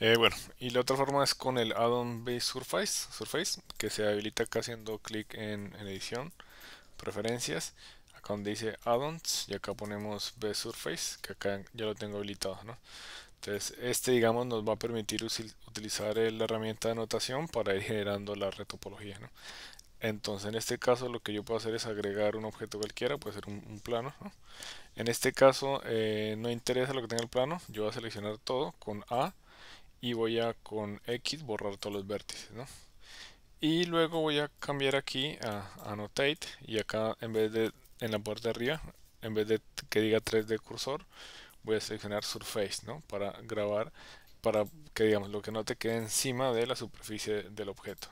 Eh, bueno, y la otra forma es con el Addon on Surface, Surface, que se habilita acá haciendo clic en, edición, preferencias, acá donde dice Addons, y acá ponemos B Surface, que acá ya lo tengo habilitado, ¿no? Entonces, este, digamos, nos va a permitir utilizar la herramienta de anotación para ir generando la retopología, ¿no? Entonces, en este caso, lo que yo puedo hacer es agregar un objeto cualquiera, puede ser un, plano, ¿no? En este caso, eh, no interesa lo que tenga el plano, yo voy a seleccionar todo con A, y voy a con X borrar todos los vértices, Y luego voy a cambiar aquí a Annotate y acá en vez de en la parte de arriba, en vez de que diga 3D cursor, voy a seleccionar Surface, ¿no? Para grabar, para que digamos lo que no te quede encima de la superficie del objeto,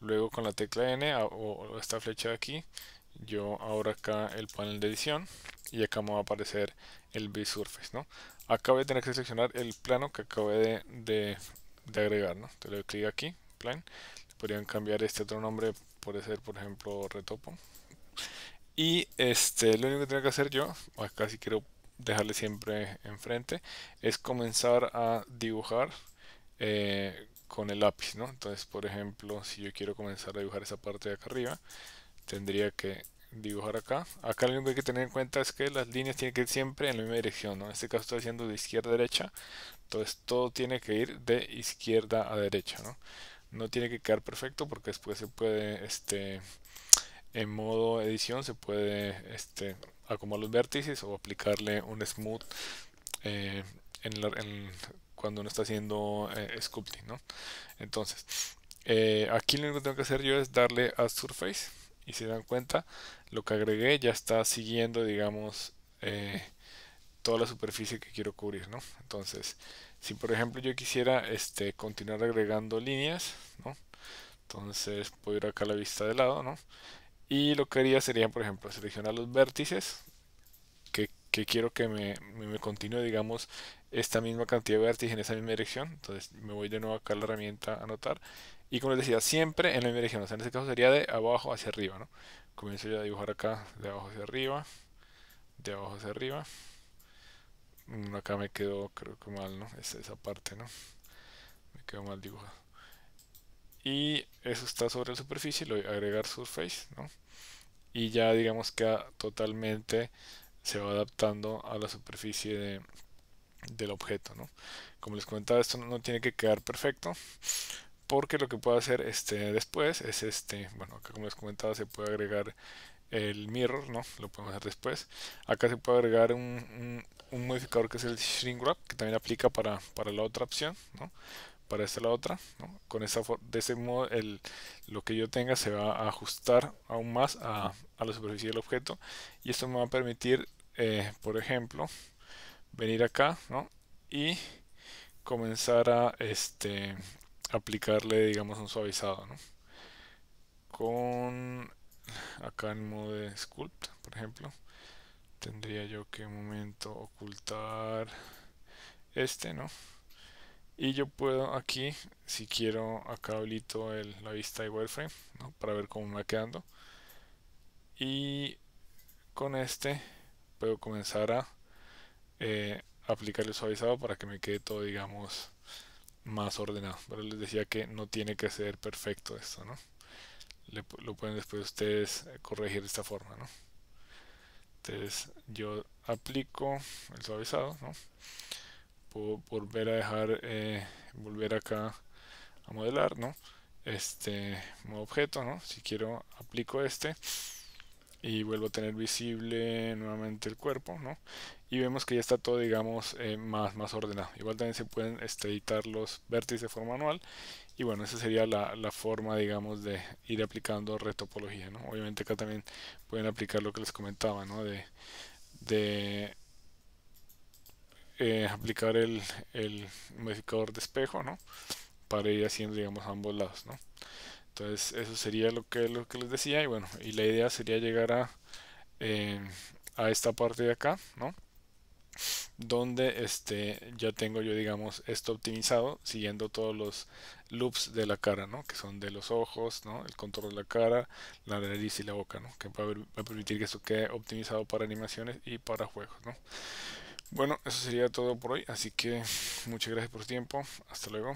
Luego con la tecla N o esta flecha de aquí, yo ahora acá el panel de edición y acá me va a aparecer el B-Surface, ¿no? Acá voy a tener que seleccionar el plano que acabé de, agregar, ¿no? Te le doy clic aquí, plan. Podrían cambiar este otro nombre, puede ser, por ejemplo, retopo. Y este, lo único que tengo que hacer yo, acá si quiero dejarle siempre enfrente, es comenzar a dibujar eh, con el lápiz, ¿no? Entonces, por ejemplo, si yo quiero comenzar a dibujar esa parte de acá arriba, tendría que dibujar acá. Acá lo único que hay que tener en cuenta es que las líneas tienen que ir siempre en la misma dirección. En este caso estoy haciendo de izquierda a derecha. Entonces todo tiene que ir de izquierda a derecha. No, tiene que quedar perfecto porque después se puede, este, en modo edición, se puede este, acomodar los vértices o aplicarle un smooth eh, en cuando uno está haciendo eh, sculpting. Entonces, eh, aquí lo único que tengo que hacer yo es darle a surface y se dan cuenta, lo que agregué ya está siguiendo, digamos, eh, toda la superficie que quiero cubrir, ¿no? Entonces, si por ejemplo yo quisiera este, continuar agregando líneas, ¿no? Entonces puedo ir acá a la vista de lado, ¿no? Y lo que haría sería, por ejemplo, seleccionar los vértices que, quiero que me, me, me, continúe, digamos, esta misma cantidad de vértices en esa misma dirección. Entonces me voy de nuevo acá a la herramienta anotar y como les decía, siempre en la misma dirección. en este caso sería de abajo hacia arriba, ¿no? Comienzo ya a dibujar acá de abajo hacia arriba. De abajo hacia arriba. Mm, acá me quedó, creo que mal, ¿no? Esa, esa parte, ¿no? Me quedó mal dibujado. Y eso está sobre la superficie. Lo voy a agregar surface, ¿no? Y ya digamos que totalmente se va adaptando a la superficie del objeto, Como les comentaba, esto no tiene que quedar perfecto porque lo que puedo hacer este, después es este, bueno, acá como les comentaba se puede agregar el mirror, ¿no? Lo podemos hacer después. Acá se puede agregar un, modificador que es el shrink wrap, que también aplica para, para la otra opción, ¿no? Para esta la otra, ¿no? Con esta, de ese modo el, lo que yo tenga se va a ajustar aún más a, la superficie del objeto y esto me va a permitir, eh, por ejemplo, venir acá, ¿no? Y comenzar a este aplicarle, digamos, un suavizado, ¿no? Con acá en modo de sculpt, por ejemplo, tendría yo que un momento ocultar este, ¿no? Y yo puedo aquí, si quiero, acá habilito la vista de wireframe, ¿no? Para ver cómo me va quedando. Y con este puedo comenzar a eh, aplicar el suavizado para que me quede todo, digamos, más ordenado. Pero les decía que no tiene que ser perfecto esto, ¿no? lo pueden después ustedes eh, corregir de esta forma, Entonces yo aplico el suavizado, ¿no? Puedo volver a dejar, eh, volver acá a modelar, ¿no? Este modo objeto, ¿no? Si quiero aplico este y vuelvo a tener visible nuevamente el cuerpo, ¿no? Y vemos que ya está todo, digamos, eh, más, más ordenado. Igual también se pueden este, editar los vértices de forma manual. Y bueno, esa sería la, forma, digamos, de ir aplicando retopología, ¿no? Obviamente acá también pueden aplicar lo que les comentaba, ¿no? De, de eh, aplicar el, el modificador de espejo, ¿no? Para ir haciendo, digamos, ambos lados, ¿no? Entonces eso sería lo que, lo que les decía y bueno, y la idea sería llegar a, eh, a esta parte de acá, ¿no? Donde este, ya tengo yo, digamos, esto optimizado siguiendo todos los loops de la cara, ¿no? Que son de los ojos, ¿no? El control de la cara, la nariz y la boca, ¿no? Que va a permitir que esto quede optimizado para animaciones y para juegos, ¿no? Bueno, eso sería todo por hoy, así que muchas gracias por su tiempo, hasta luego.